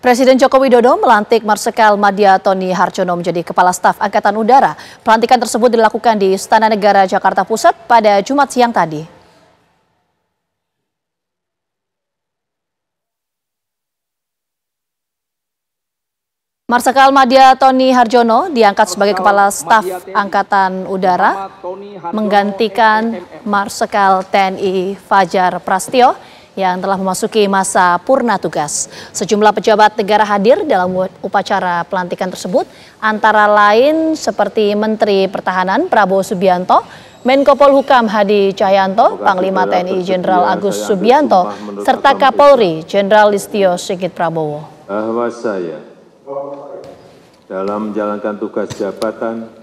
Presiden Joko Widodo melantik Marsikal Madia Tony Harjono menjadi Kepala Staf Angkatan Udara. Pelantikan tersebut dilakukan di Istana Negara Jakarta Pusat pada Jumat siang tadi. Marsikal Madia Tony Harjono diangkat sebagai Kepala Staf Angkatan Udara menggantikan Marsikal TNI Fajar Prastio yang telah memasuki masa purna tugas. Sejumlah pejabat negara hadir dalam upacara pelantikan tersebut, antara lain seperti Menteri Pertahanan Prabowo Subianto, Menko Polhukam Hadi Cahyanto, Panglima TNI Jenderal Agus Subianto, serta Kapolri Jenderal Listio Sigit Prabowo. Bahwa saya dalam menjalankan tugas jabatan